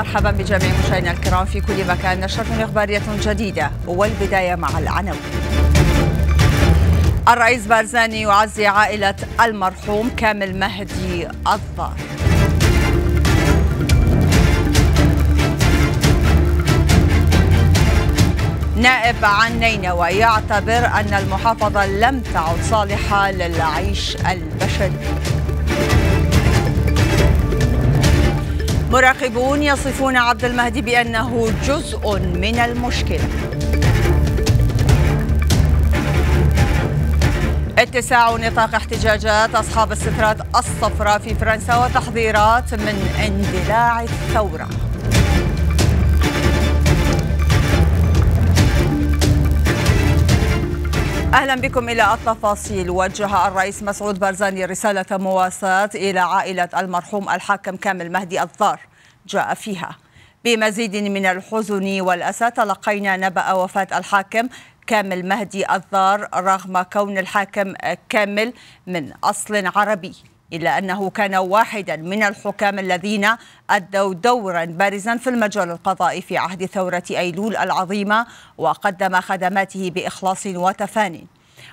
مرحبا بجميع مشاهدينا الكرام في كل مكان نشرة إخبارية جديدة والبداية مع العناوين الرئيس بارزاني يعزي عائلة المرحوم كامل مهدي الضار نائب عن نينوى يعتبر أن المحافظة لم تعد صالحة للعيش البشري مراقبون يصفون عبد المهدي بأنه جزء من المشكلة اتساع نطاق احتجاجات أصحاب السترات الصفراء في فرنسا وتحذيرات من اندلاع الثورة أهلا بكم إلى التفاصيل وجه الرئيس مسعود برزاني رسالة مواساة إلى عائلة المرحوم الحاكم كامل مهدي الضار جاء فيها بمزيد من الحزن والأسى تلقينا نبأ وفاة الحاكم كامل مهدي الضار رغم كون الحاكم كامل من أصل عربي إلا أنه كان واحدا من الحكام الذين أدوا دورا بارزا في المجال القضائي في عهد ثورة أيلول العظيمة وقدم خدماته بإخلاص وتفان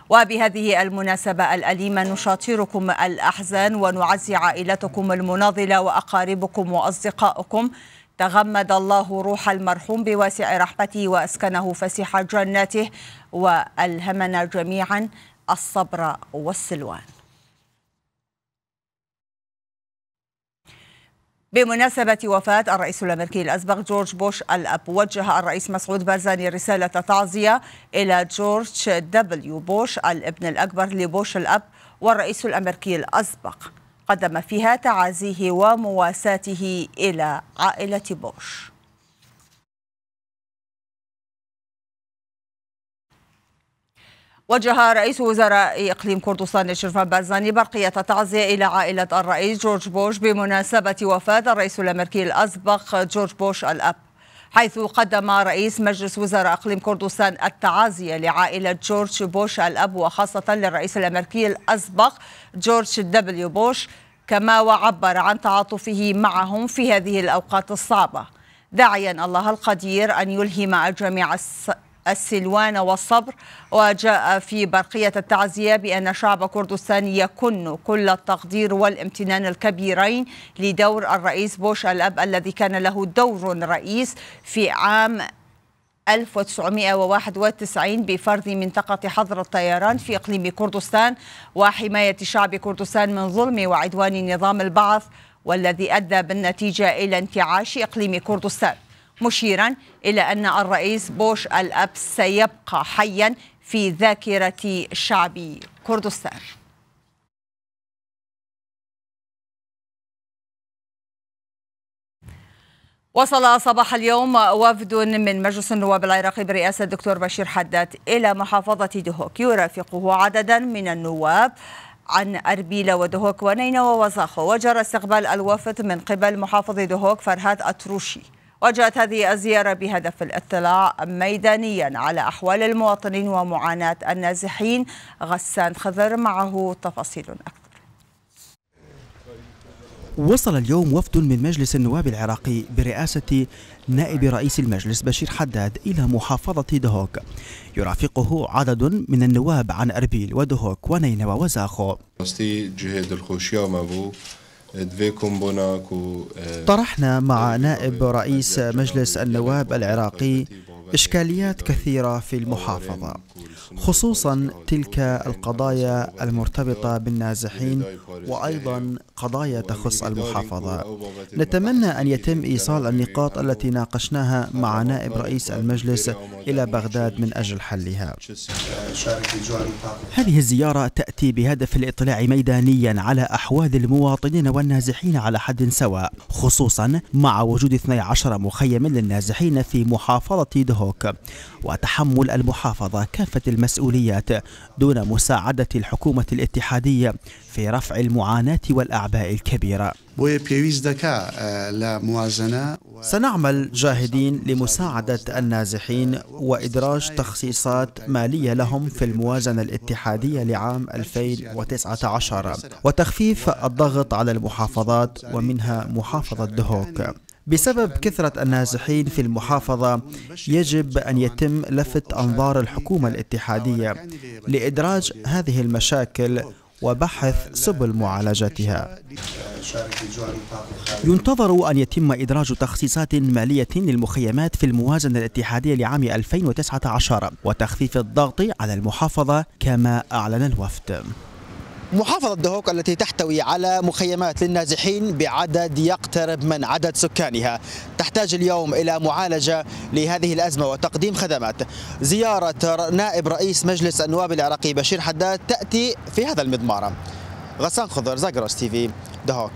وبهذه المناسبة الأليمة نشاطركم الأحزان ونعزي عائلتكم المناضلة وأقاربكم وأصدقائكم تغمد الله روح المرحوم بواسع رحمته وأسكنه فسيح جناته وألهمنا جميعا الصبر والسلوان بمناسبة وفاة الرئيس الأمريكي الأسبق جورج بوش الأب وجه الرئيس مسعود بارزاني رسالة تعزية إلى جورج دبليو بوش الابن الأكبر لبوش الأب والرئيس الأمريكي الأسبق قدم فيها تعازيه ومواساته إلى عائلة بوش وجه رئيس وزراء إقليم كردستان شرفان بازاني برقية تعزية إلى عائلة الرئيس جورج بوش بمناسبة وفاة الرئيس الأمريكي الأسبق جورج بوش الأب حيث قدم رئيس مجلس وزراء اقليم كردستان التعازي لعائله جورج بوش الاب وخاصه للرئيس الامريكي الاسبق جورج دبليو بوش كما وعبر عن تعاطفه معهم في هذه الاوقات الصعبه داعيا الله القدير ان يلهم الجميع السلوان والصبر وجاء في برقية التعزية بأن شعب كردستان يكن كل التقدير والامتنان الكبيرين لدور الرئيس بوش الأب الذي كان له دور رئيس في عام 1991 بفرض منطقة حظر الطيران في إقليم كردستان وحماية شعب كردستان من ظلم وعدوان نظام البعث والذي أدى بالنتيجة إلى انتعاش إقليم كردستان مشيرا إلى أن الرئيس بوش الاب سيبقى حيا في ذاكرة شعب كردستان وصل صباح اليوم وفد من مجلس النواب العراقي برئاسة الدكتور بشير حداد إلى محافظة دهوك يرافقه عددا من النواب عن اربيله ودهوك ونينوى وزاخو وجرى استقبال الوفد من قبل محافظ دهوك فرهاد أتروشي وجاءت هذه الزيارة بهدف الاطلاع ميدانيا على أحوال المواطنين ومعاناة النازحين غسان خضر معه تفاصيل أكثر وصل اليوم وفد من مجلس النواب العراقي برئاسة نائب رئيس المجلس بشير حداد إلى محافظة دهوك يرافقه عدد من النواب عن أربيل ودهوك ونينوى وزاخو طرحنا مع نائب رئيس مجلس النواب العراقي إشكاليات كثيرة في المحافظة خصوصا تلك القضايا المرتبطة بالنازحين وأيضا قضايا تخص المحافظة نتمنى أن يتم إيصال النقاط التي ناقشناها مع نائب رئيس المجلس إلى بغداد من أجل حلها هذه الزيارة تأتي بهدف الاطلاع ميدانيا على أحوال المواطنين والنازحين على حد سواء خصوصا مع وجود 12 مخيم للنازحين في محافظة دهوك وتحمل المحافظة كافة المسؤوليات دون مساعدة الحكومة الاتحادية في رفع المعاناة والأعداء الأعباء الكبيرة e, سنعمل جاهدين لمساعدة النازحين وإدراج تخصيصات مالية لهم في الموازنة الاتحادية لعام 2019 وتخفيف الضغط على المحافظات ومنها محافظة دهوك بسبب كثرة النازحين في المحافظة يجب أن يتم لفت أنظار الحكومة الاتحادية لإدراج هذه المشاكل وبحث سبل معالجتها ينتظر أن يتم إدراج تخصيصات مالية للمخيمات في الموازنة الاتحادية لعام 2019 وتخفيف الضغط على المحافظة كما أعلن الوفد محافظة دهوك التي تحتوي على مخيمات للنازحين بعدد يقترب من عدد سكانها تحتاج اليوم إلى معالجة لهذه الأزمة وتقديم خدمات زيارة نائب رئيس مجلس النواب العراقي بشير حداد تأتي في هذا المضمار غسان خضر زاجروس تي في دهوك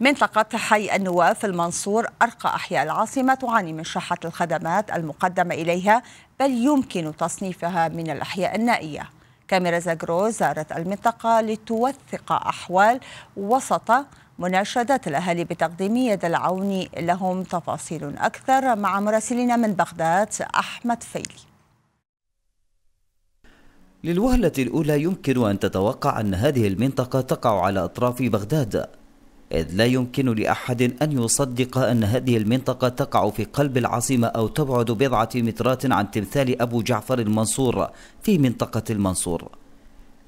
منطقة حي النواب في المنصور أرقى أحياء العاصمة تعاني من شحة الخدمات المقدمة إليها بل يمكن تصنيفها من الأحياء النائية كاميرا زاجرو زارت المنطقة لتوثق أحوال وسط مناشدات الأهالي بتقديم يد العون لهم تفاصيل أكثر مع مراسلنا من بغداد أحمد فيلي للوهلة الأولى يمكن أن تتوقع أن هذه المنطقة تقع على أطراف بغداد إذ لا يمكن لأحد أن يصدق أن هذه المنطقة تقع في قلب العاصمة أو تبعد بضعة مترات عن تمثال أبو جعفر المنصور في منطقة المنصور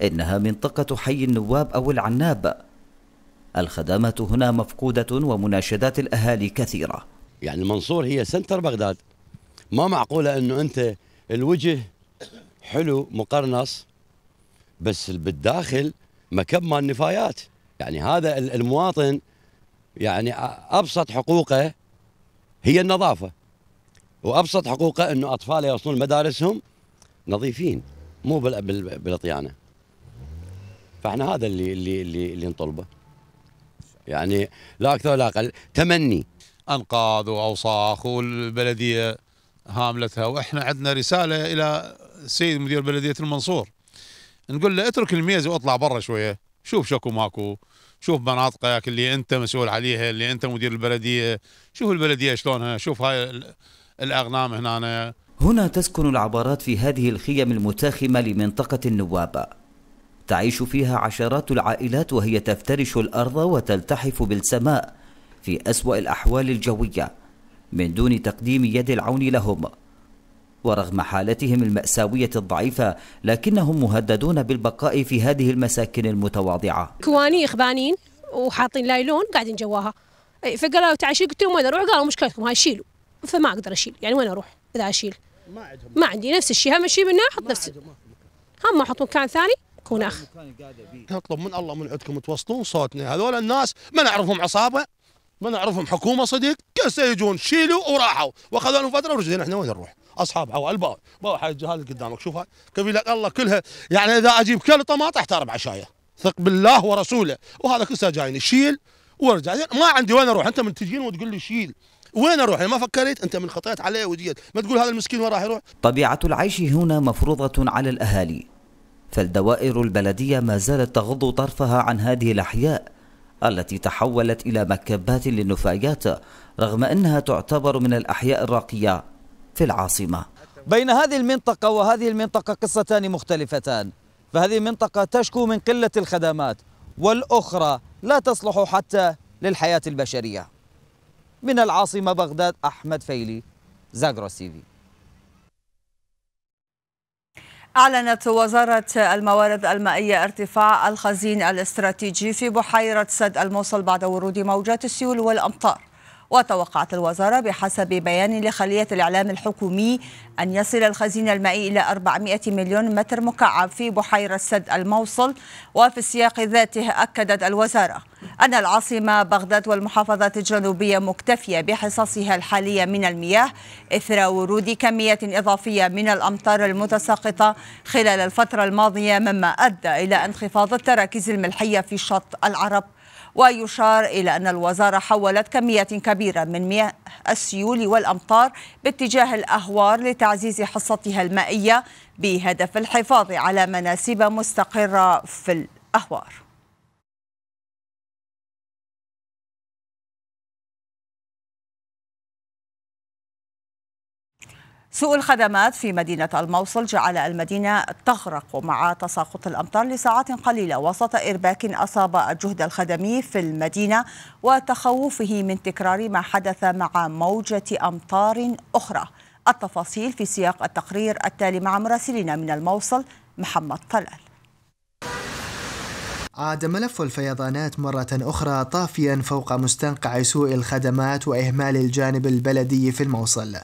إنها منطقة حي النواب أو العناب الخدمات هنا مفقودة ومناشدات الأهالي كثيرة يعني المنصور هي سنتر بغداد ما معقولة أنه أنت الوجه حلو مقرنص بس بالداخل مكب مال نفايات يعني هذا المواطن يعني ابسط حقوقه هي النظافه وابسط حقوقه انه اطفاله يوصلون مدارسهم نظيفين مو بالطيانه فاحنا هذا اللي اللي اللي, اللي نطلبه يعني لا اكثر ولا اقل تمني انقاذ واوساخ والبلديه هاملتها واحنا عندنا رساله الى السيد مدير بلديه المنصور نقول له اترك الميز واطلع برا شويه شوف شكو ماكو شوف مناطقك اللي انت مسؤول عليها اللي انت مدير البلديه شوف البلديه شلونها شوف هاي الاغنام هنا أنا. هنا تسكن العبارات في هذه الخيم المتاخمه لمنطقه النوابه تعيش فيها عشرات العائلات وهي تفترش الارض وتلتحف بالسماء في اسوا الاحوال الجويه من دون تقديم يد العون لهم ورغم حالتهم المأساوية الضعيفة لكنهم مهددون بالبقاء في هذه المساكن المتواضعة كواني إخبانين وحاطين لايلون قاعدين جواها إيه، فقالوا تعشي قلت لهم وين اروح قالوا مشكلتكم هاي شيلوا فما اقدر اشيل يعني وين اروح اذا اشيل ما عندهم ما عندي نفس الشيء هم اشيل منها احط نفس هم احط مكان ثاني كون اخ نطلب من الله من عندكم توصلون صوتنا هذول الناس ما نعرفهم عصابه ما نعرفهم حكومه صديق كسا يجون شيلوا وراحوا واخذوا لهم فتره ورجعنا احنا وين نروح اصحاب عوائل باو باو حاجة هذه قدامك شوف هاي كيف لك الله كلها يعني اذا اجيب طماطم ما اربع بعشايه ثق بالله ورسوله وهذا كسا جايني شيل وارجع ما عندي وين اروح انت من تجيني وتقول لي شيل وين اروح؟ انا ما فكرت انت من خطيت عليه وجيت، ما تقول هذا المسكين وين راح يروح؟ طبيعه العيش هنا مفروضه على الاهالي فالدوائر البلديه ما زالت تغض طرفها عن هذه الاحياء التي تحولت إلى مكبات للنفايات رغم أنها تعتبر من الأحياء الراقية في العاصمة بين هذه المنطقة وهذه المنطقة قصتان مختلفتان فهذه المنطقة تشكو من قلة الخدمات والأخرى لا تصلح حتى للحياة البشرية من العاصمة بغداد أحمد فيلي زاغروس تي في أعلنت وزارة الموارد المائية ارتفاع الخزين الاستراتيجي في بحيرة سد الموصل بعد ورود موجات السيول والأمطار وتوقعت الوزارة بحسب بيان لخلية الإعلام الحكومي أن يصل الخزين المائي إلى 400 مليون متر مكعب في بحيرة سد الموصل وفي السياق ذاته أكدت الوزارة أن العاصمة بغداد والمحافظات الجنوبية مكتفية بحصصها الحالية من المياه إثر ورود كميات إضافية من الأمطار المتساقطة خلال الفترة الماضية مما أدى إلى انخفاض التراكيز الملحية في شط العرب ويشار إلى أن الوزارة حولت كميات كبيرة من مياه السيول والأمطار باتجاه الأهوار لتعزيز حصتها المائية بهدف الحفاظ على مناسب مستقرة في الأهوار سوء الخدمات في مدينة الموصل جعل المدينة تغرق مع تساقط الأمطار لساعات قليلة وسط إرباك أصاب الجهد الخدمي في المدينة وتخوفه من تكرار ما حدث مع موجة أمطار أخرى التفاصيل في سياق التقرير التالي مع مراسلنا من الموصل محمد طلال عاد ملف الفيضانات مرة أخرى طافيا فوق مستنقع سوء الخدمات وإهمال الجانب البلدي في الموصل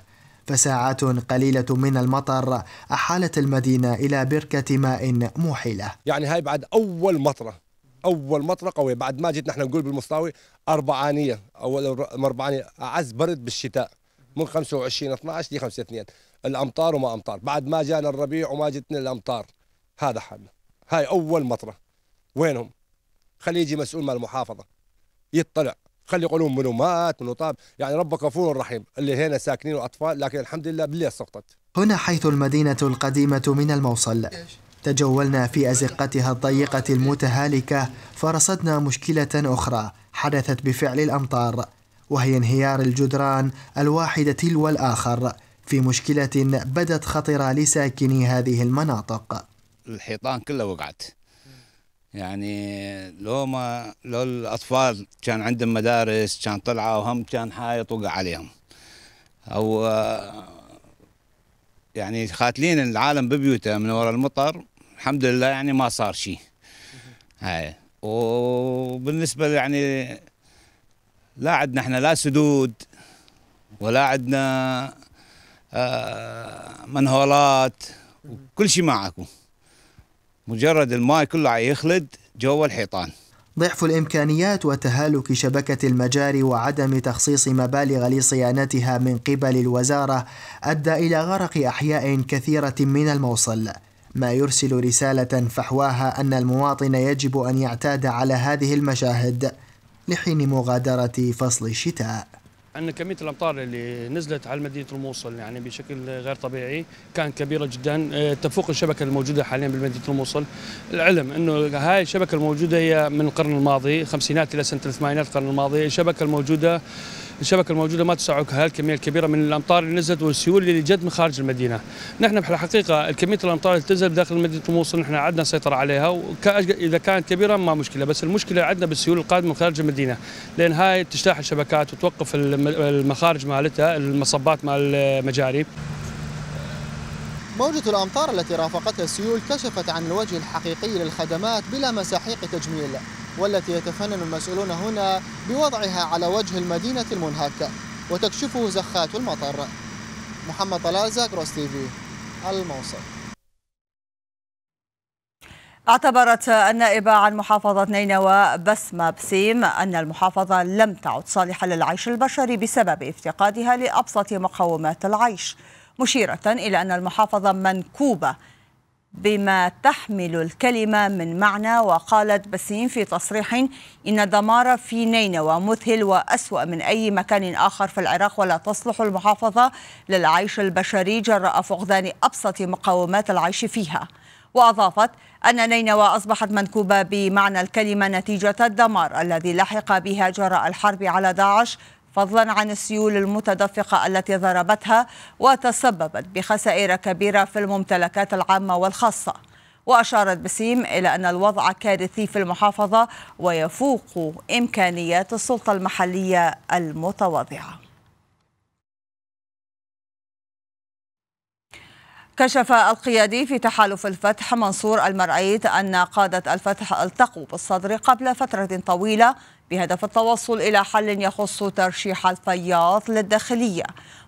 فساعات قليلة من المطر أحالت المدينة إلى بركة ماء موحلة يعني هاي بعد أول مطرة اول مطره قويه بعد ما جيت نحن نقول بالمصطاوي اربعانيه اول اربعانيه اعز برد بالشتاء من 25 12 ل 5 2 الامطار وما امطار بعد ما جانا الربيع وما جتنا الامطار هذا حالنا هاي اول مطره وينهم خليه يجي مسؤول مال المحافظه يطلع خلي يقولون منو مات منو طاب يعني ربك غفور رحيم اللي هنا ساكنين واطفال لكن الحمد لله بالليل سقطت هنا حيث المدينه القديمه من الموصل تجولنا في ازقتها الضيقه المتهالكه فرصدنا مشكله اخرى حدثت بفعل الامطار وهي انهيار الجدران الواحده تلو الاخر في مشكله بدت خطره لساكني هذه المناطق الحيطان كلها وقعت يعني لو ما لو الاطفال كان عندهم مدارس كان طلعوا وهم كان حايط وقع عليهم او يعني خاتلين العالم ببيوته من وراء المطر الحمد لله يعني ما صار شيء هاي وبالنسبه يعني لا عندنا احنا لا سدود ولا عندنا آه، منهولات وكل شيء معكم مجرد الماء كله يخلد جوا الحيطان ضعف الامكانيات وتهالك شبكه المجاري وعدم تخصيص مبالغ لصيانتها من قبل الوزاره ادى الى غرق احياء كثيره من الموصل ما يرسل رساله فحواها ان المواطن يجب ان يعتاد على هذه المشاهد لحين مغادره فصل الشتاء ان كميه الامطار اللي نزلت على مدينه الموصل يعني بشكل غير طبيعي كان كبيره جدا آه، تفوق الشبكه الموجوده حاليا بمدينه الموصل العلم انه هاي الشبكه الموجوده هي من القرن الماضي خمسينات الى سنه الثمانينات القرن الماضي الشبكه الموجوده الشبكه الموجوده ما تسعها الكميه الكبيره من الامطار اللي نزلت والسيول اللي جت من خارج المدينه. نحن بالحقيقه الكميه الامطار اللي تنزل داخل مدينه الموصل نحن عندنا سيطره عليها اذا كانت كبيره ما مشكله بس المشكله عندنا بالسيول القادمه من خارج المدينه لان هاي تجتاح الشبكات وتوقف المخارج مالتها المصبات مال المجاري. موجة الأمطار التي رافقتها السيول كشفت عن الوجه الحقيقي للخدمات بلا مساحيق تجميل والتي يتفنن المسؤولون هنا بوضعها على وجه المدينة المنهكة وتكشفه زخات المطر محمد طلازة كروس في الموصل اعتبرت النائبة عن محافظة نينوى بسمة بسيم أن المحافظة لم تعد صالحة للعيش البشري بسبب افتقادها لأبسط مقومات العيش مشيرة إلى أن المحافظة منكوبة بما تحمل الكلمة من معنى وقالت بسين في تصريح إن دمار في نينوى مذهل وأسوأ من أي مكان آخر في العراق ولا تصلح المحافظة للعيش البشري جراء فقدان أبسط مقومات العيش فيها وأضافت أن نينوى أصبحت منكوبة بمعنى الكلمة نتيجة الدمار الذي لحق بها جراء الحرب على داعش فضلا عن السيول المتدفقة التي ضربتها وتسببت بخسائر كبيرة في الممتلكات العامة والخاصة وأشارت بسيم إلى أن الوضع كارثي في المحافظة ويفوق إمكانيات السلطة المحلية المتواضعة كشف القيادي في تحالف الفتح منصور المرعيد أن قادة الفتح التقوا بالصدر قبل فترة طويلة بهدف التوصل إلى حل يخص ترشيح الفياض للداخلية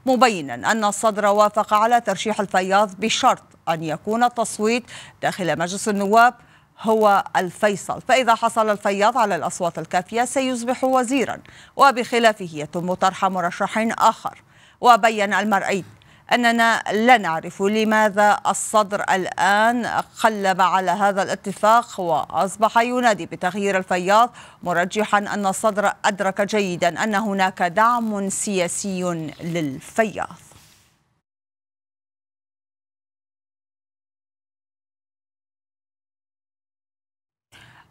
مبينا أن الصدر وافق على ترشيح الفياض بشرط أن يكون التصويت داخل مجلس النواب هو الفيصل فإذا حصل الفياض على الأصوات الكافية سيصبح وزيرا وبخلافه يتم طرح مرشح آخر وبين المرئي أننا لا نعرف لماذا الصدر الآن قلب على هذا الاتفاق وأصبح ينادي بتغيير الفياض مرجحا أن الصدر أدرك جيدا أن هناك دعم سياسي للفياض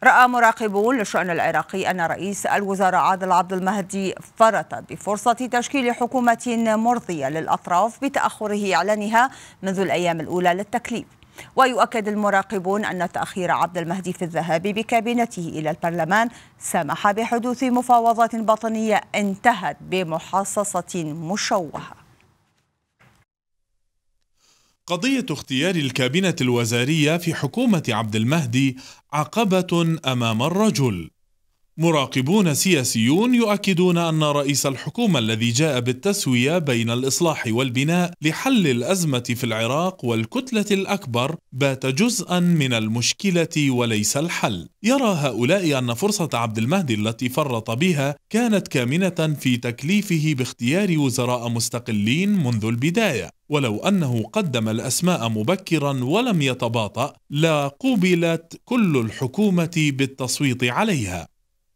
رأى مراقبون للشأن العراقي أن رئيس الوزراء عادل عبد المهدي فرط بفرصة تشكيل حكومة مرضية للأطراف بتأخره إعلانها منذ الأيام الأولى للتكليف ويؤكد المراقبون أن تأخير عبد المهدي في الذهاب بكابينته إلى البرلمان سمح بحدوث مفاوضات باطنية انتهت بمحاصصة مشوهة قضية اختيار الكابينة الوزارية في حكومة عبد المهدي عقبة أمام الرجل. مراقبون سياسيون يؤكدون أن رئيس الحكومة الذي جاء بالتسوية بين الإصلاح والبناء لحل الأزمة في العراق والكتلة الأكبر بات جزءًا من المشكلة وليس الحل. يرى هؤلاء أن فرصة عبد المهدي التي فرط بها كانت كامنة في تكليفه باختيار وزراء مستقلين منذ البداية. ولو أنه قدم الأسماء مبكرا ولم يتباطأ لقوبلت كل الحكومة بالتصويت عليها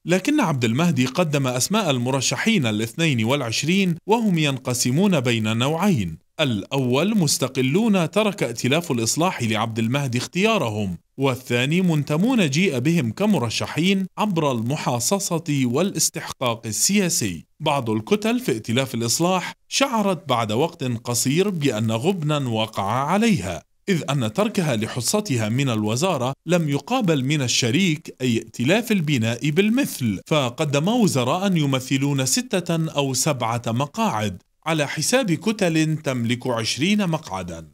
لكن عبد المهدي قدم أسماء المرشحين الاثنين والعشرين وهم ينقسمون بين نوعين الأول مستقلون ترك ائتلاف الإصلاح لعبد المهدي اختيارهم والثاني منتمون جيء بهم كمرشحين عبر المحاصصة والاستحقاق السياسي بعض الكتل في ائتلاف الإصلاح شعرت بعد وقت قصير بأن غبنا وقع عليها إذ أن تركها لحصتها من الوزارة لم يقابل من الشريك أي ائتلاف البناء بالمثل فقدما وزراء يمثلون ستة أو سبعة مقاعد على حساب كتل تملك عشرين مقعدا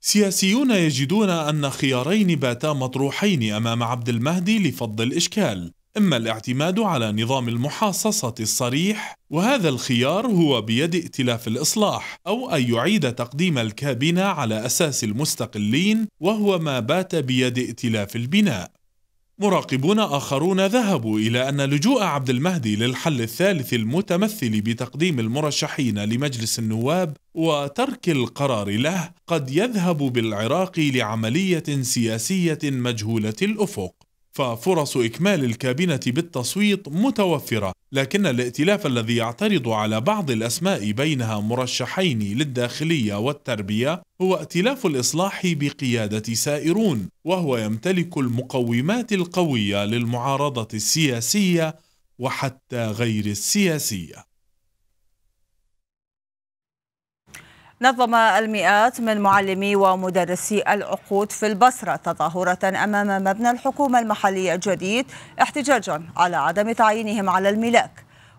سياسيون يجدون أن خيارين باتا مطروحين أمام عبد المهدي لفض الإشكال إما الاعتماد على نظام المحاصصة الصريح وهذا الخيار هو بيد ائتلاف الإصلاح أو أن يعيد تقديم الكابينة على أساس المستقلين وهو ما بات بيد ائتلاف البناء مراقبون آخرون ذهبوا إلى أن لجوء عبد المهدي للحل الثالث المتمثل بتقديم المرشحين لمجلس النواب وترك القرار له قد يذهب بالعراق لعملية سياسية مجهولة الأفق ففرص إكمال الكابينة بالتصويت متوفرة لكن الائتلاف الذي يعترض على بعض الأسماء بينها مرشحين للداخلية والتربية هو ائتلاف الإصلاح بقيادة سائرون وهو يمتلك المقومات القوية للمعارضة السياسية وحتى غير السياسية نظم المئات من معلمي ومدرسي العقود في البصرة تظاهرة أمام مبنى الحكومة المحلية الجديد احتجاجا على عدم تعيينهم على الملاك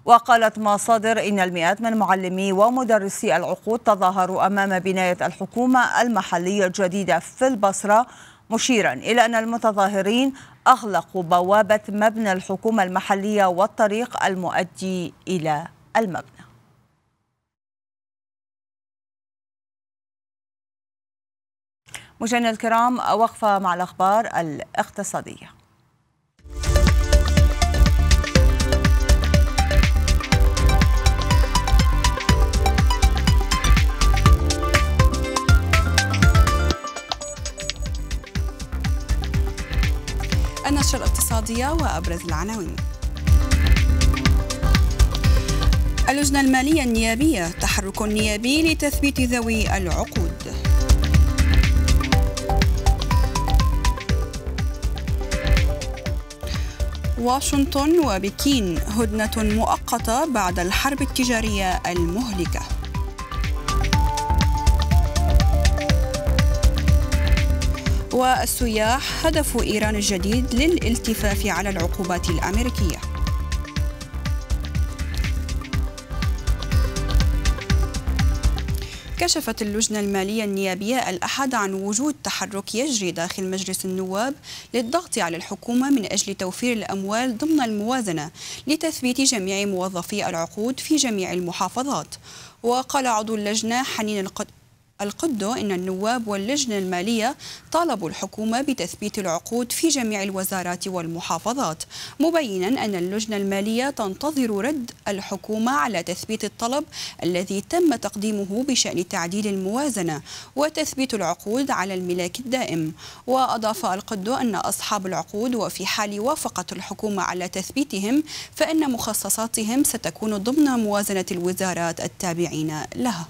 وقالت مصادر إن المئات من معلمي ومدرسي العقود تظاهروا أمام بناية الحكومة المحلية الجديدة في البصرة مشيرا إلى أن المتظاهرين أغلقوا بوابة مبنى الحكومة المحلية والطريق المؤدي إلى المبنى مشاهدينا الكرام وقفة مع الأخبار الاقتصادية النشرة الاقتصادية وأبرز العناوين اللجنة المالية النيابية تحرك نيابي لتثبيت ذوي العقود واشنطن وبكين هدنة مؤقتة بعد الحرب التجارية المهلكة والسياح هدف إيران الجديد للالتفاف على العقوبات الأمريكية كشفت اللجنة المالية النيابية الأحد عن وجود تحرك يجري داخل مجلس النواب للضغط على الحكومة من أجل توفير الأموال ضمن الموازنة لتثبيت جميع موظفي العقود في جميع المحافظات وقال عضو اللجنة حنين القد... القدو إن النواب واللجنة المالية طالبوا الحكومة بتثبيت العقود في جميع الوزارات والمحافظات مبينا أن اللجنة المالية تنتظر رد الحكومة على تثبيت الطلب الذي تم تقديمه بشأن تعديل الموازنة وتثبيت العقود على الملاك الدائم وأضاف القدو أن أصحاب العقود وفي حال وافقت الحكومة على تثبيتهم فإن مخصصاتهم ستكون ضمن موازنة الوزارات التابعين لها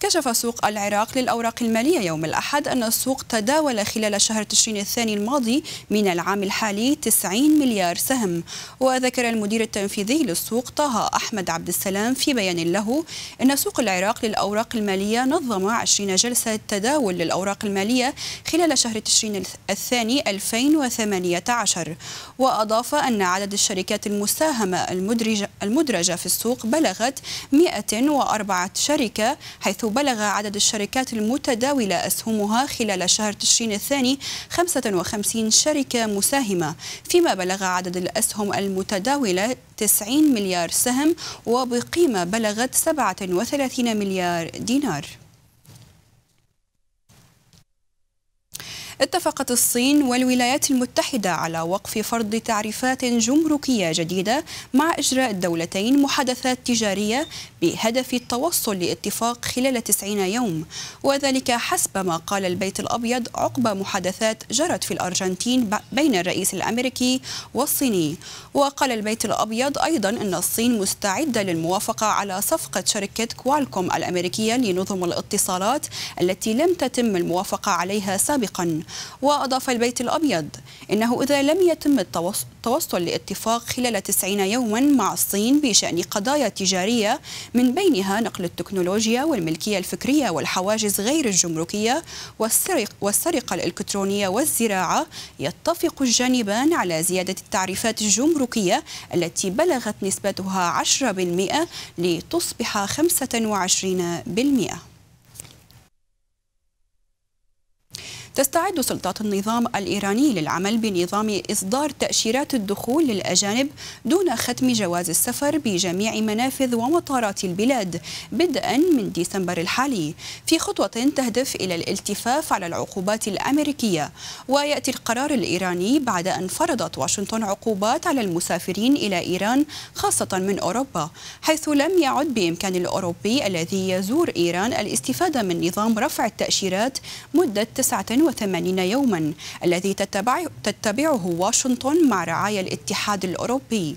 كشف سوق العراق للأوراق المالية يوم الأحد أن السوق تداول خلال شهر تشرين الثاني الماضي من العام الحالي 90 مليار سهم وذكر المدير التنفيذي للسوق طه أحمد عبد السلام في بيان له أن سوق العراق للأوراق المالية نظم 20 جلسة تداول للأوراق المالية خلال شهر تشرين الثاني 2018 وأضاف أن عدد الشركات المساهمة المدرجة, المدرجة في السوق بلغت 104 شركة حيث بلغ عدد الشركات المتداولة أسهمها خلال شهر تشرين الثاني 55 شركة مساهمة فيما بلغ عدد الأسهم المتداولة 90 مليار سهم وبقيمة بلغت 37 مليار دينار اتفقت الصين والولايات المتحدة على وقف فرض تعريفات جمركية جديدة مع إجراء الدولتين محادثات تجارية بهدف التوصل لاتفاق خلال 90 يوم وذلك حسب ما قال البيت الأبيض عقب محادثات جرت في الأرجنتين بين الرئيس الأمريكي والصيني وقال البيت الأبيض أيضا أن الصين مستعدة للموافقة على صفقة شركة كوالكوم الأمريكية لنظم الاتصالات التي لم تتم الموافقة عليها سابقا وأضاف البيت الأبيض إنه إذا لم يتم التوصل لاتفاق خلال 90 يوما مع الصين بشأن قضايا تجارية من بينها نقل التكنولوجيا والملكية الفكرية والحواجز غير الجمركية والسرق والسرقة الإلكترونية والزراعة يتفق الجانبان على زيادة التعريفات الجمركية التي بلغت نسبتها 10% لتصبح 25% تستعد سلطات النظام الإيراني للعمل بنظام إصدار تأشيرات الدخول للأجانب دون ختم جواز السفر بجميع منافذ ومطارات البلاد بدءا من ديسمبر الحالي في خطوة تهدف إلى الالتفاف على العقوبات الأمريكية ويأتي القرار الإيراني بعد أن فرضت واشنطن عقوبات على المسافرين إلى إيران خاصة من أوروبا حيث لم يعد بإمكان الأوروبي الذي يزور إيران الاستفادة من نظام رفع التأشيرات مدة تسعة 180 يوما الذي تتبعه واشنطن مع رعاية الاتحاد الأوروبي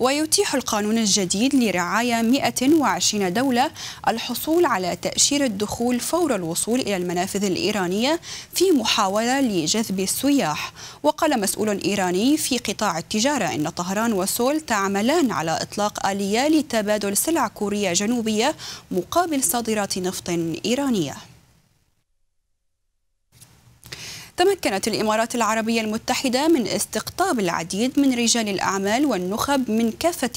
ويتيح القانون الجديد لرعاية 120 دولة الحصول على تأشيرة دخول فور الوصول إلى المنافذ الإيرانية في محاولة لجذب السياح وقال مسؤول إيراني في قطاع التجارة إن طهران وسول تعملان على إطلاق آلية لتبادل سلع كورية جنوبية مقابل صادرات نفط إيرانية تمكنت الإمارات العربية المتحدة من استقطاب العديد من رجال الأعمال والنخب من كافة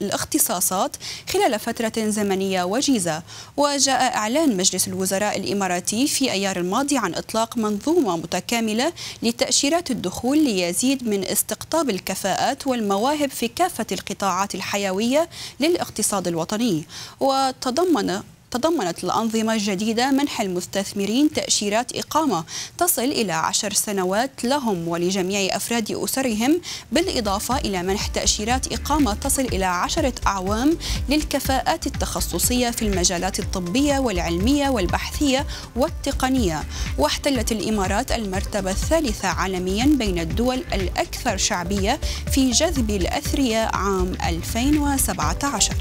الاختصاصات خلال فترة زمنية وجيزة وجاء إعلان مجلس الوزراء الإماراتي في أيار الماضي عن إطلاق منظومة متكاملة لتأشيرات الدخول ليزيد من استقطاب الكفاءات والمواهب في كافة القطاعات الحيوية للاقتصاد الوطني وتضمن تضمنت الأنظمة الجديدة منح المستثمرين تأشيرات إقامة تصل إلى عشر سنوات لهم ولجميع أفراد أسرهم بالإضافة إلى منح تأشيرات إقامة تصل إلى عشرة أعوام للكفاءات التخصصية في المجالات الطبية والعلمية والبحثية والتقنية واحتلت الإمارات المرتبة الثالثة عالميا بين الدول الأكثر شعبية في جذب الأثرياء عام 2017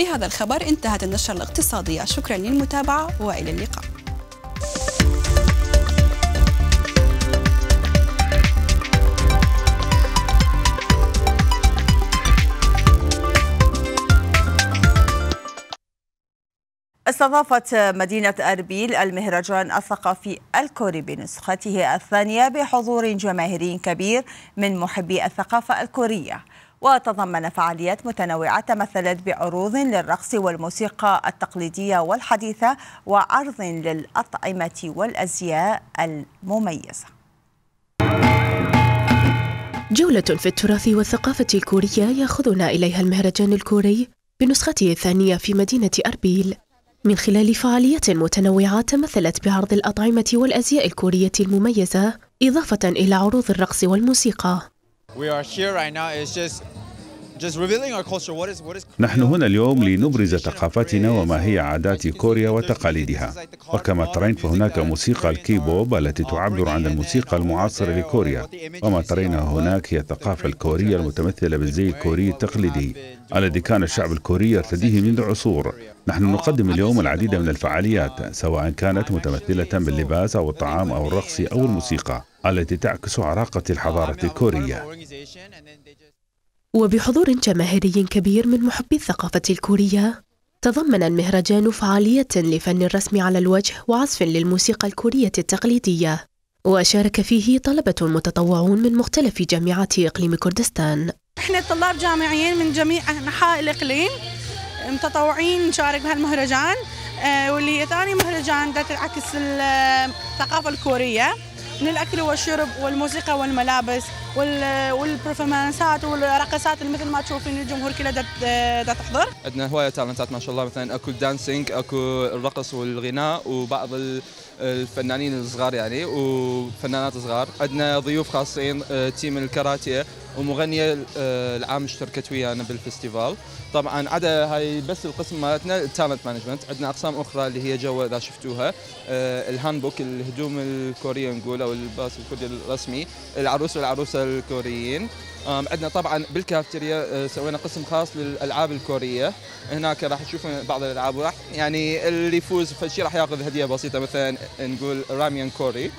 بهذا الخبر انتهت النشرة الاقتصادية شكرا للمتابعة وإلى اللقاء استضافت مدينة أربيل المهرجان الثقافي الكوري بنسخته الثانية بحضور جماهيري كبير من محبي الثقافة الكورية وتضمن فعاليات متنوعة تمثلت بعروض للرقص والموسيقى التقليدية والحديثة وعرض للأطعمة والأزياء المميزة جولة في التراث والثقافة الكورية يأخذنا إليها المهرجان الكوري بنسخته الثانية في مدينة أربيل من خلال فعاليات متنوعة تمثلت بعرض الأطعمة والأزياء الكورية المميزة إضافة إلى عروض الرقص والموسيقى نحن هنا اليوم لنبرز ثقافتنا وما هي عادات كوريا وتقاليدها وكما ترين فهناك موسيقى الكيبوب التي تعبر عن الموسيقى المعاصرة لكوريا وما ترين هناك هي الثقافة الكورية المتمثلة بالزي الكوري التقليدي الذي كان الشعب الكوري يرتديه منذ عصور نحن نقدم اليوم العديد من الفعاليات سواء كانت متمثلة باللباس أو الطعام أو الرقص أو الموسيقى التي تعكس عراقة الحضارة الكورية وبحضور جماهيري كبير من محبي الثقافة الكورية تضمن المهرجان فعالية لفن الرسم على الوجه وعزف للموسيقى الكورية التقليدية وشارك فيه طلبة متطوعون من مختلف جامعات إقليم كردستان احنا طلاب جامعيين من جميع أنحاء الإقليم متطوعين نشارك بهالمهرجان آه، واللي هي ثاني مهرجان تعكس آه، الثقافة الكورية من الأكل والشرب والموسيقى والملابس والبرفورمانسات والرقصات اللي مثل ما تشوفين الجمهور كله دا تحضر عندنا هواية تالنتات ما شاء الله مثلا اكو دانسينج اكو الرقص والغناء وبعض الفنانين الصغار يعني وفنانات صغار عندنا ضيوف خاصين آه، تيم الكاراتيه ومغنيه آه، العام اشتركت ويانا بالفستيفال طبعا عدا هاي بس القسم مالتنا التالنت مانجمنت عندنا اقسام اخرى اللي هي جوا اذا شفتوها آه، الهانبوك الهدوم الكوريه نقول او الباس الكوري الرسمي العروس والعروسه الكوريين عندنا طبعا بالكافتيريا أه، سوينا قسم خاص للالعاب الكوريه هناك راح تشوفون بعض الالعاب وراح يعني اللي يفوز فشي راح ياخذ هديه بسيطه مثلا نقول راميان كوري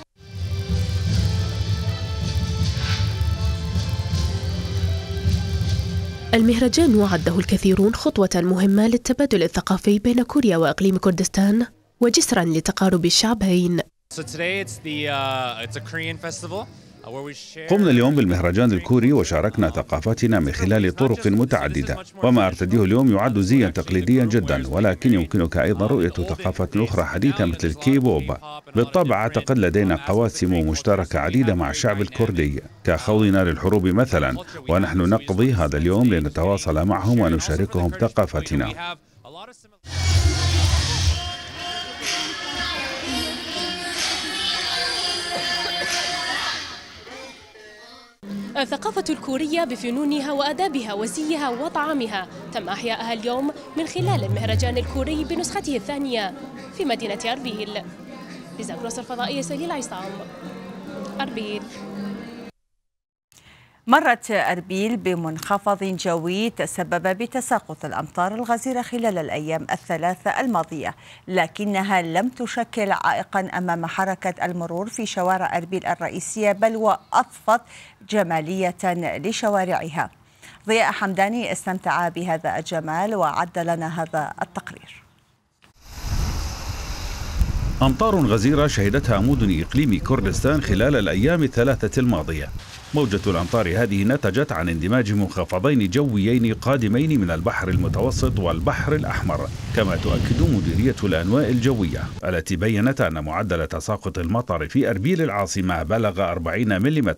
المهرجان وعده الكثيرون خطوة مهمة للتبادل الثقافي بين كوريا وإقليم كردستان وجسرا لتقارب الشعبين. So today it's the uh, it's a Korean festival. قمنا اليوم بالمهرجان الكوري وشاركنا ثقافتنا من خلال طرق متعددة وما أرتديه اليوم يعد زيا تقليديا جدا ولكن يمكنك أيضا رؤية ثقافة أخرى حديثة مثل الكي بوب بالطبع أعتقد لدينا قواسم مشتركة عديدة مع الشعب الكردي كخوضنا للحروب مثلا ونحن نقضي هذا اليوم لنتواصل معهم ونشاركهم ثقافتنا الثقافة الكورية بفنونها وأدابها وزيها وطعامها تم إحيائها اليوم من خلال المهرجان الكوري بنسخته الثانية في مدينة أربيل لزاكروس الفضائية سليل عصام أربيل مرت أربيل بمنخفض جوي تسبب بتساقط الأمطار الغزيرة خلال الأيام الثلاثة الماضية لكنها لم تشكل عائقا أمام حركة المرور في شوارع أربيل الرئيسية بل وأضفت جمالية لشوارعها ضياء حمداني استمتع بهذا الجمال وعد لنا هذا التقرير أمطار غزيرة شهدتها مدن إقليم كردستان خلال الأيام الثلاثة الماضية موجة الأمطار هذه نتجت عن اندماج منخفضين جويين قادمين من البحر المتوسط والبحر الأحمر كما تؤكد مديرية الأنواء الجوية التي بيّنت أن معدل تساقط المطر في أربيل العاصمة بلغ 40 ملم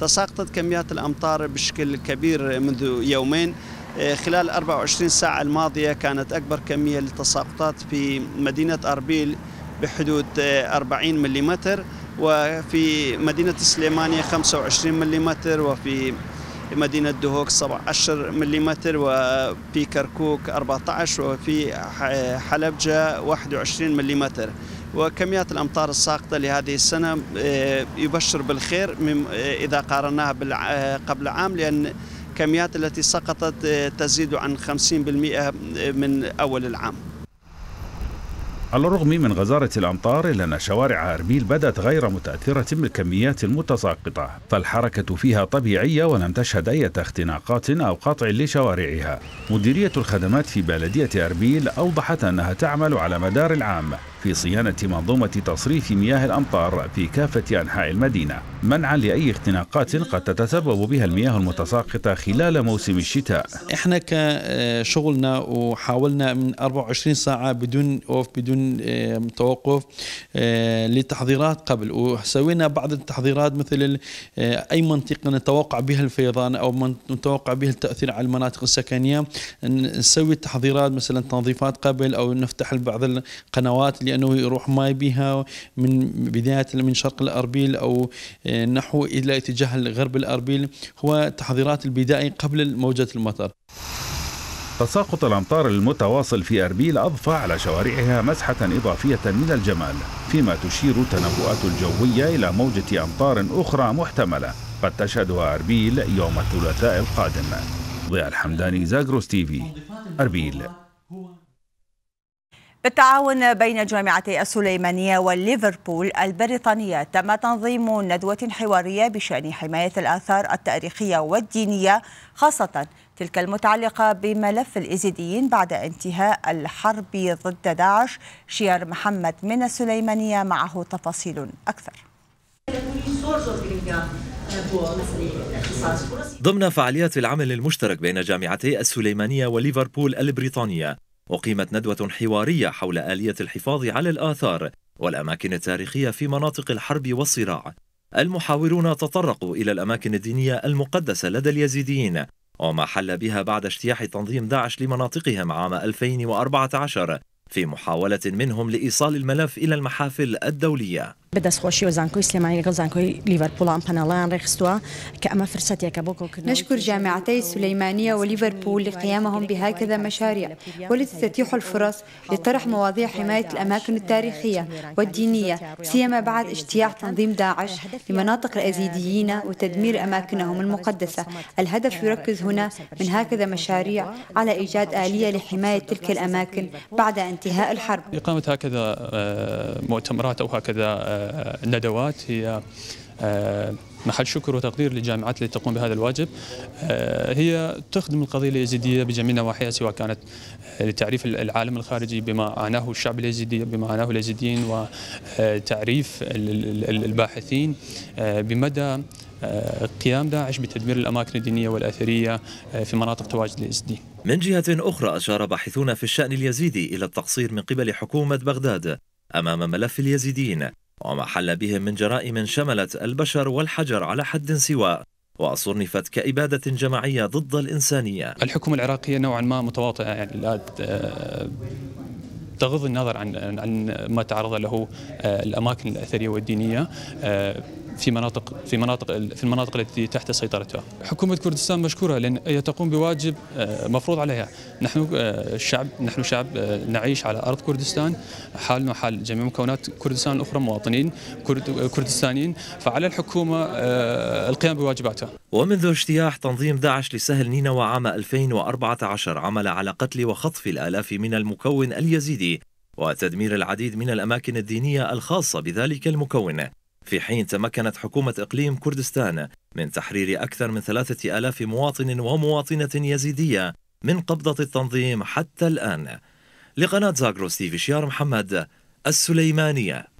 تساقطت كميات الأمطار بشكل كبير منذ يومين آه، خلال 24 ساعة الماضية كانت أكبر كمية للتساقطات في مدينة أربيل بحدود 40 آه، ملم وفي مدينة سليمانية 25 ملم وفي مدينة دهوك 17 ملم وفي كركوك 14 وفي حلبجة 21 ملم وكميات الأمطار الساقطة لهذه السنة آه، يبشر بالخير آه، إذا قارناها آه، قبل عام لأن الكميات التي سقطت تزيد عن 50% من أول العام على الرغم من غزارة الأمطار إلا أن شوارع أربيل بدأت غير متأثرة بالكميات المتساقطة فالحركة فيها طبيعية ولم تشهد أي اختناقات أو قطع لشوارعها مديرية الخدمات في بلدية أربيل أوضحت أنها تعمل على مدار العام في صيانة منظومة تصريف مياه الأمطار في كافة أنحاء المدينة منعا لأي اختناقات قد تتسبب بها المياه المتساقطة خلال موسم الشتاء احنا كشغلنا وحاولنا من 24 ساعة بدون أوف بدون توقف آه، لتحضيرات قبل وسوينا بعض التحضيرات مثل آه، أي منطقة نتوقع بها الفيضان أو نتوقع بها التأثير على المناطق السكنية نسوي تحضيرات مثلا تنظيفات قبل أو نفتح بعض القنوات لأنه يروح ماي بها من بداية من شرق الأربيل أو آه، نحو إلى اتجاه الغرب الأربيل هو تحضيرات البدائي قبل موجة المطر تساقط الأمطار المتواصل في أربيل أضفى على شوارعها مسحة إضافية من الجمال فيما تشير التنبؤات الجوية إلى موجة أمطار أخرى محتملة قد تشهدها أربيل يوم الثلاثاء القادم ضياء الحمداني زاغروس تي في أربيل بالتعاون بين جامعتي السليمانية وليفربول البريطانية تم تنظيم ندوة حوارية بشأن حماية الآثار التاريخية والدينية خاصة تلك المتعلقة بملف الإيزيديين بعد انتهاء الحرب ضد داعش شير محمد من السليمانية معه تفاصيل أكثر ضمن فعاليات العمل المشترك بين جامعتي السليمانية وليفربول البريطانية أقيمت ندوة حوارية حول آلية الحفاظ على الآثار والأماكن التاريخية في مناطق الحرب والصراع المحاورون تطرقوا إلى الأماكن الدينية المقدسة لدى اليزيديين وما حل بها بعد اجتياح تنظيم داعش لمناطقهم عام 2014 في محاولة منهم لإيصال الملف إلى المحافل الدولية بدەستخۆشی وەزانکۆی سلێمانی لەگەڵ زانکۆی لیڤەرپوڵان پەنەڵیان ڕێخستووە کە ئەمە فرسەتێکە بۆ کۆکردن نشكر جامعتي سليمانية وليفربول لقيامهم بهكذا مشاريع والتي تتيح الفرص لطرح مواضيع حماية الأماكن التاريخية والدينية سيما بعد اجتياح تنظيم داعش لمناطق الأزيديين وتدمير أماكنهم المقدسة الهدف يركز هنا من هكذا مشاريع على إيجاد آلية لحماية تلك الأماكن بعد انتهاء الحرب إقامة هكذا مؤتمرات أو هكذا الندوات هي آه، محل شكر وتقدير للجامعات التي تقوم بهذا الواجب آه، هي تخدم القضية اليزيدية بجميع نواحيها سواء كانت آه، لتعريف العالم الخارجي بما عناه الشعب اليزيدي بما عناه اليزيديين وتعريف الباحثين بمدى قيام داعش بتدمير الأماكن الدينية والأثرية في مناطق تواجد اليزيدي من جهة أخرى أشار باحثون في الشأن اليزيدي إلى التقصير من قبل حكومة بغداد أمام ملف اليزيديين وما حل بهم من جرائم شملت البشر والحجر على حد سواء وصنفت كإبادة جماعية ضد الإنسانية الحكومة العراقية نوعا ما متواطئة يعني لا تغض النظر عن عن ما تعرض له آه، الاماكن الاثريه والدينيه آه، في مناطق في مناطق في المناطق التي تحت سيطرتها. حكومه كردستان مشكوره لان هي تقوم بواجب آه، مفروض عليها، نحن الشعب آه، نحن شعب آه، نعيش على ارض كردستان حالنا حال جميع مكونات كردستان الاخرى مواطنين كرد كردستانيين فعلى الحكومه القيام بواجباتها. ومنذ اجتياح تنظيم داعش لسهل نينوى عام 2014 عمل على قتل وخطف الالاف من المكون اليزيدي وتدمير العديد من الاماكن الدينيه الخاصه بذلك المكون في حين تمكنت حكومة إقليم كردستان من تحرير أكثر من ثلاثة آلاف مواطن ومواطنة يزيدية من قبضة التنظيم حتى الآن لقناة زاغروس تيفي شيار محمد السليمانية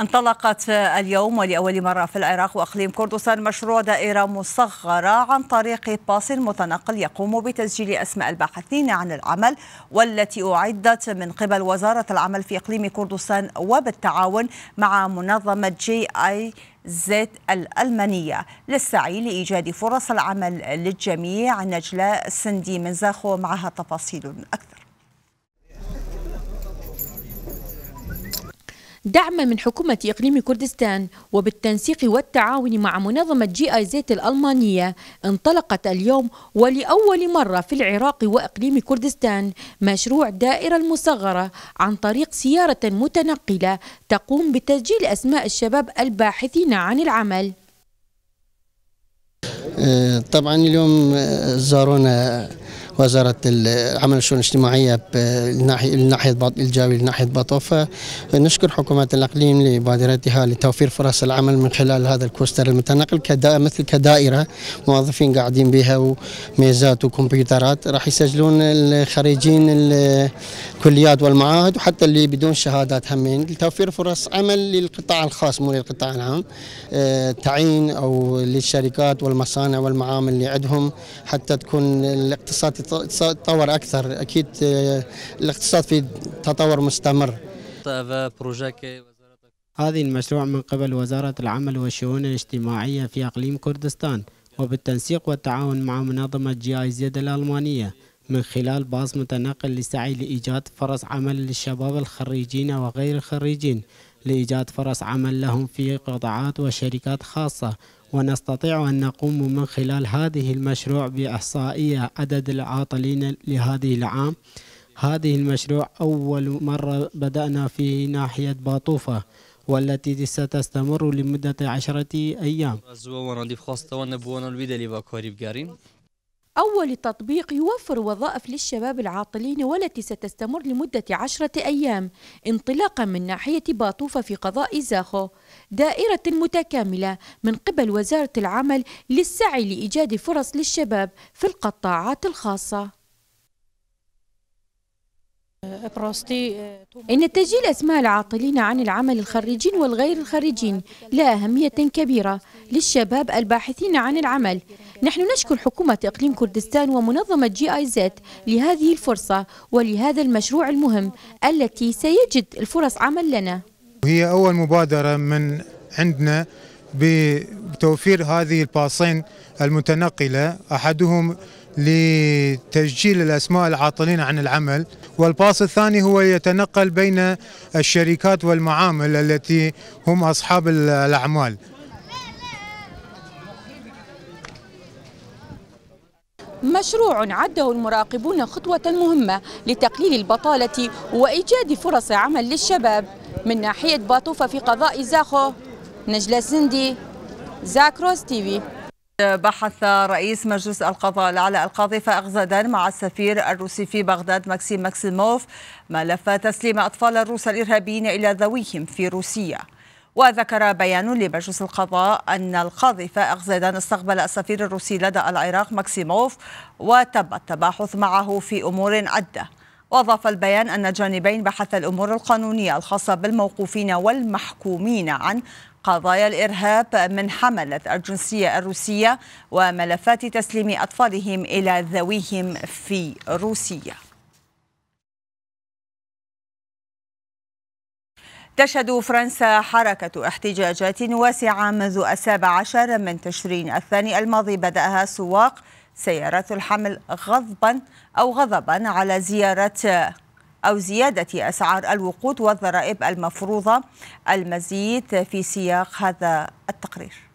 انطلقت اليوم ولأول مرة في العراق وأقليم كردستان مشروع دائرة مصغرة عن طريق باص متنقل يقوم بتسجيل أسماء الباحثين عن العمل والتي أعدت من قبل وزارة العمل في إقليم كردستان وبالتعاون مع منظمة جي آي زيت الألمانية للسعي لإيجاد فرص العمل للجميع نجلاء سندي من زاخو معها تفاصيل أكثر دعما من حكومة إقليم كردستان وبالتنسيق والتعاون مع منظمة جي آي زيت الألمانية انطلقت اليوم ولأول مرة في العراق وإقليم كردستان مشروع دائرة المصغرة عن طريق سيارة متنقلة تقوم بتسجيل أسماء الشباب الباحثين عن العمل أه، طبعا اليوم أه، زارونا وزاره العمل والشؤون الاجتماعيه بالناحيه الناحيه الجاوي ناحيه باطو فنشكر حكومه الاقليم لبادرتها لتوفير فرص العمل من خلال هذا الكوستر المتنقل كدا مثل كدائره موظفين قاعدين بها وميزات وكمبيوترات راح يسجلون الخريجين الكليات والمعاهد وحتى اللي بدون شهادات همين لتوفير فرص عمل للقطاع الخاص مو للقطاع العام آه، تعيين او للشركات والمصانع والمعامل اللي عندهم حتى تكون الاقتصاد تطور اكثر اكيد آه، الاقتصاد في تطور مستمر هذه المشروع من قبل وزارة العمل والشؤون الاجتماعية في أقليم كردستان وبالتنسيق والتعاون مع منظمة جي آي زد الألمانية من خلال باص متنقل للسعي لإيجاد فرص عمل للشباب الخريجين وغير الخريجين لإيجاد فرص عمل لهم في قطاعات وشركات خاصة ونستطيع أن نقوم من خلال هذه المشروع بإحصائية عدد العاطلين لهذه العام هذه المشروع أول مرة بدأنا في ناحية باطوفة والتي ستستمر لمدة عشرة أيام أول تطبيق يوفر وظائف للشباب العاطلين والتي ستستمر لمدة عشرة أيام انطلاقا من ناحية باطوفة في قضاء زاخو دائرة متكاملة من قبل وزارة العمل للسعي لإيجاد فرص للشباب في القطاعات الخاصة إن تسجيل أسماء العاطلين عن العمل الخريجين والغير الخريجين لا أهمية كبيرة للشباب الباحثين عن العمل نحن نشكر حكومة إقليم كردستان ومنظمة جي آي زد لهذه الفرصة ولهذا المشروع المهم التي سيجد الفرص عمل لنا هي أول مبادرة من عندنا بتوفير هذه الباصين المتنقلة أحدهم لتسجيل الأسماء العاطلين عن العمل والباص الثاني هو يتنقل بين الشركات والمعامل التي هم أصحاب الأعمال مشروع عده المراقبون خطوة مهمة لتقليل البطالة وإيجاد فرص عمل للشباب من ناحية باطوفة في قضاء زاخو نجلة سندي زاكروس تيفي بحث رئيس مجلس القضاء الأعلى القاضي فأغزدا مع السفير الروسي في بغداد ماكسيم ماكسيموف ملف تسليم أطفال الروس الإرهابيين إلى ذويهم في روسيا وذكر بيان لمجلس القضاء أن القاضي فائق زيدان استقبل السفير الروسي لدى العراق ماكسيموف وتم التباحث معه في أمور عدة وأضاف البيان أن الجانبين بحث الأمور القانونية الخاصة بالموقوفين والمحكومين عن قضايا الإرهاب من حملة الجنسية الروسية وملفات تسليم أطفالهم إلى ذويهم في روسيا تشهد فرنسا حركة احتجاجات واسعة منذ السابع عشر من تشرين الثاني الماضي بدأها سواق سيارات الحمل غضبا أو غضبا على زيارة أو زيادة أسعار الوقود والضرائب المفروضة المزيد في سياق هذا التقرير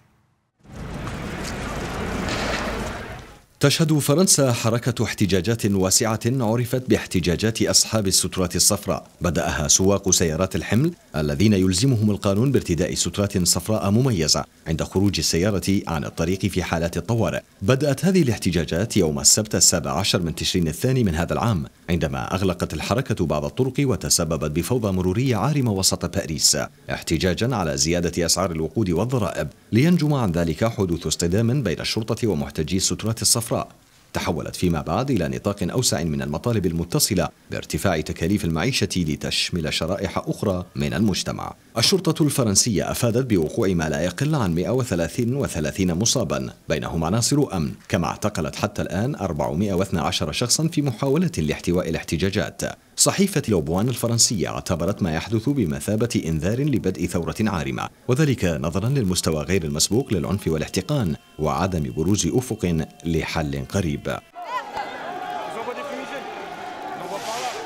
تشهد فرنسا حركة احتجاجات واسعة عرفت باحتجاجات أصحاب السترات الصفراء بدأها سواق سيارات الحمل الذين يلزمهم القانون بارتداء سترات صفراء مميزة عند خروج السيارة عن الطريق في حالات الطوارئ بدأت هذه الاحتجاجات يوم السبت السابع عشر من تشرين الثاني من هذا العام عندما أغلقت الحركة بعض الطرق وتسببت بفوضى مرورية عارمة وسط باريس احتجاجا على زيادة أسعار الوقود والضرائب لينجم عن ذلك حدوث اصطدام بين الشرطة ومحتجي السترات الصفراء الصفراء تحولت فيما بعد إلى نطاق أوسع من المطالب المتصلة بارتفاع تكاليف المعيشة لتشمل شرائح أخرى من المجتمع الشرطة الفرنسية أفادت بوقوع ما لا يقل عن 133 مصابا بينهم عناصر أمن كما اعتقلت حتى الآن 412 شخصا في محاولة لاحتواء الاحتجاجات صحيفة لوبوان الفرنسية اعتبرت ما يحدث بمثابة إنذار لبدء ثورة عارمة وذلك نظرا للمستوى غير المسبوق للعنف والاحتقان وعدم بروز أفق لحل قريب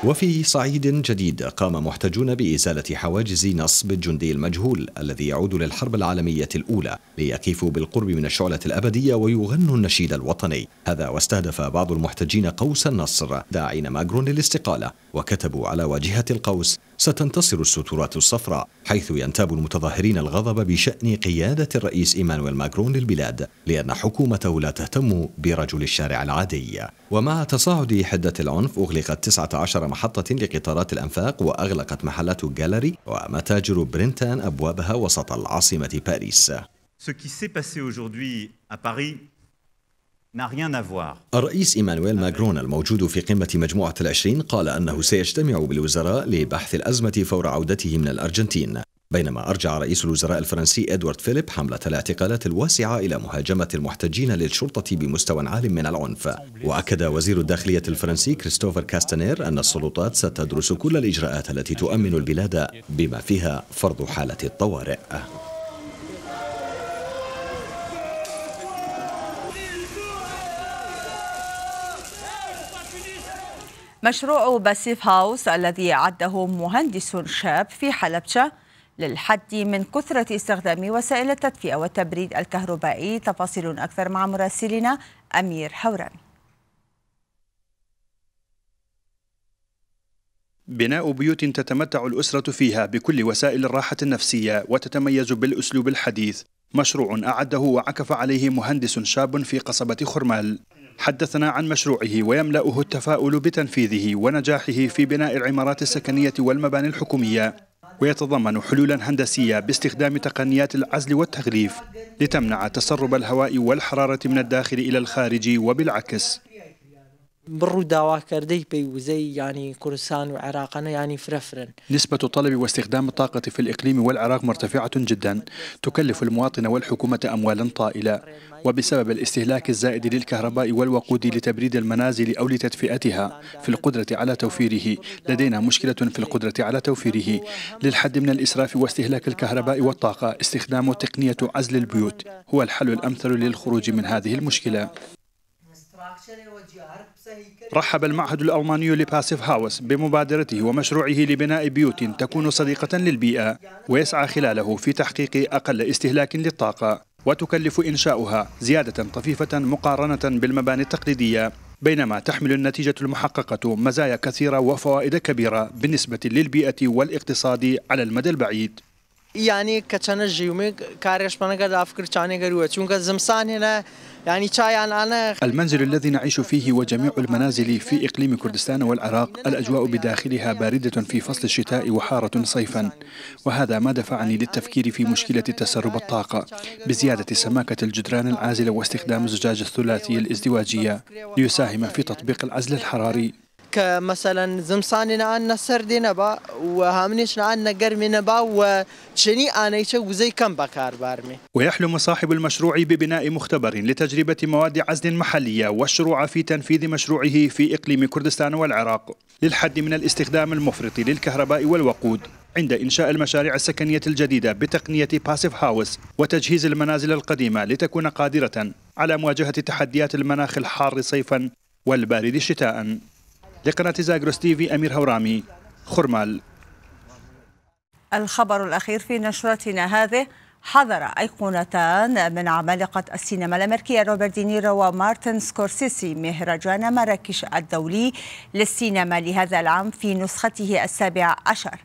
وفي صعيد جديد قام محتجون بإزالة حواجز نصب الجندي المجهول الذي يعود للحرب العالمية الأولى ليكيفوا بالقرب من الشعلة الأبدية ويغنوا النشيد الوطني هذا واستهدف بعض المحتجين قوس النصر داعين ماجرون للاستقالة وكتبوا على واجهة القوس ستنتصر الستورات الصفراء حيث ينتاب المتظاهرين الغضب بشأن قيادة الرئيس إيمانويل ماكرون للبلاد لأن حكومته لا تهتم برجل الشارع العادي ومع تصاعد حدة العنف أغلقت 19 محطة لقطارات الأنفاق وأغلقت محلات جالري ومتاجر برنتان أبوابها وسط العاصمة باريس Ce qui s'est passé aujourd'hui à Paris الرئيس إيمانويل ماكرون الموجود في قمة مجموعة العشرين قال أنه سيجتمع بالوزراء لبحث الأزمة فور عودته من الأرجنتين بينما أرجع رئيس الوزراء الفرنسي إدوارد فيليب حملة الاعتقالات الواسعة إلى مهاجمة المحتجين للشرطة بمستوى عال من العنف وأكد وزير الداخلية الفرنسي كريستوفر كاستنير أن السلطات ستدرس كل الإجراءات التي تؤمن البلاد بما فيها فرض حالة الطوارئ مشروع باسيف هاوس الذي عده مهندس شاب في حلبشة للحد من كثرة استخدام وسائل التدفئة والتبريد الكهربائي تفاصيل أكثر مع مراسلنا أمير حوراني بناء بيوت تتمتع الأسرة فيها بكل وسائل الراحة النفسية وتتميز بالأسلوب الحديث مشروع أعده وعكف عليه مهندس شاب في قصبة خرمال حدثنا عن مشروعه ويملأه التفاؤل بتنفيذه ونجاحه في بناء العمارات السكنية والمباني الحكومية ويتضمن حلولا هندسية باستخدام تقنيات العزل والتغليف لتمنع تسرب الهواء والحرارة من الداخل إلى الخارج وبالعكس بڕوو داواکردەی پێی وزەی يعني کوردستان و عراقانە يعني ینی نسبة طلب واستخدام الطاقة في الإقليم والعراق مرتفعة جدا تكلف المواطن والحكومة أموالا طائلة وبسبب الاستهلاك الزائد للكهرباء والوقود لتبريد المنازل أو لتدفئتها في القدرة على توفيره لدينا مشكلة في القدرة على توفيره للحد من الإسراف واستهلاك الكهرباء والطاقة استخدام تقنية عزل البيوت هو الحل الأمثل للخروج من هذه المشكلة رحب المعهد الألماني لباسيف هاوس بمبادرته ومشروعه لبناء بيوت تكون صديقة للبيئة ويسعى خلاله في تحقيق أقل استهلاك للطاقة وتكلف إنشاؤها زيادة طفيفة مقارنة بالمباني التقليدية بينما تحمل النتيجة المحققة مزايا كثيرة وفوائد كبيرة بالنسبة للبيئة والاقتصاد على المدى البعيد يعني كتنجي يومي كاريش أفكر تاني يونك هنا يعني المنزل الذي نعيش فيه وجميع المنازل في إقليم كردستان والعراق الأجواء بداخلها باردة في فصل الشتاء وحارة صيفا وهذا ما دفعني للتفكير في مشكلة تسرب الطاقة بزيادة سماكة الجدران العازلة واستخدام الزجاج الثلاثي الازدواجية ليساهم في تطبيق العزل الحراري كمثلا زمساني زمسانی نان نەسەردێ نەبا و هامنێش نان نەگەرمێ نەبا و چنی ئانەیچە وزەی کەم ويحلم صاحب المشروع ببناء مختبر لتجربة مواد عزل محلية والشروع في تنفيذ مشروعه في إقليم كردستان والعراق للحد من الاستخدام المفرط للكهرباء والوقود عند إنشاء المشاريع السكنية الجديدة بتقنية باسيف هاوس وتجهيز المنازل القديمة لتكون قادرة على مواجهة تحديات المناخ الحار صيفا والبارد شتاء لقناة زاغروس تيفي أمير هورامي خرمال الخبر الأخير في نشرتنا هذه حضر أيقونتان من عمالقة السينما الأمريكية روبرت دينيرو ومارتن سكورسيسي مهرجان مراكش الدولي للسينما لهذا العام في نسخته السابعة عشر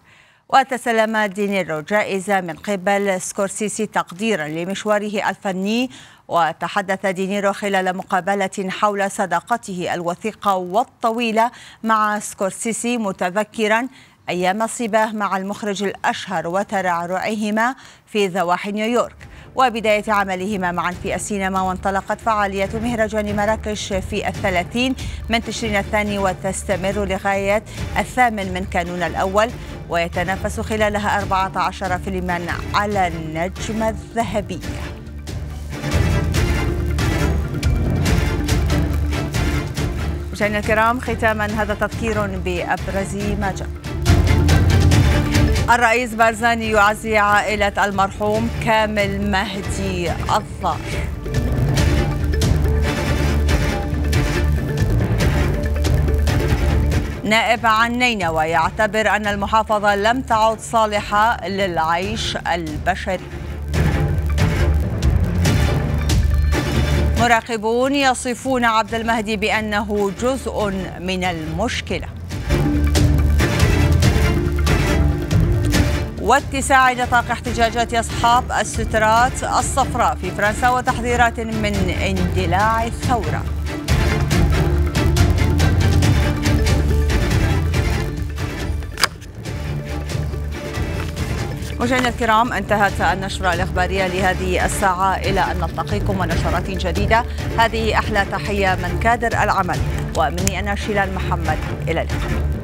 وتسلم دينيرو جائزة من قبل سكورسيسي تقديرا لمشواره الفني وتحدث دينيرو خلال مقابلة حول صداقته الوثيقة والطويلة مع سكورسيسي متذكرا أيام صباه مع المخرج الأشهر وترعرعهما في ذواحي نيويورك وبداية عملهما معا في السينما وانطلقت فعالية مهرجان مراكش في الثلاثين من تشرين الثاني وتستمر لغاية الثامن من كانون الأول ويتنافس خلالها 14 فيلما على النجمة الذهبية مشاهدينا الكرام ختاما هذا تذكير بأبرز ما جاء الرئيس بارزاني يعزي عائلة المرحوم كامل مهدي الظاهر نائب عن نينوى يعتبر أن المحافظة لم تعد صالحة للعيش البشري مراقبون يصفون عبد المهدي بأنه جزء من المشكلة واتساع نطاق احتجاجات أصحاب السترات الصفراء في فرنسا وتحذيرات من اندلاع الثورة مشاهدينا الكرام انتهت النشرة الإخبارية لهذه الساعة إلى أن نلتقيكم ونشرات جديدة هذه أحلى تحية من كادر العمل ومني أنا شيلان محمد إلى اللقاء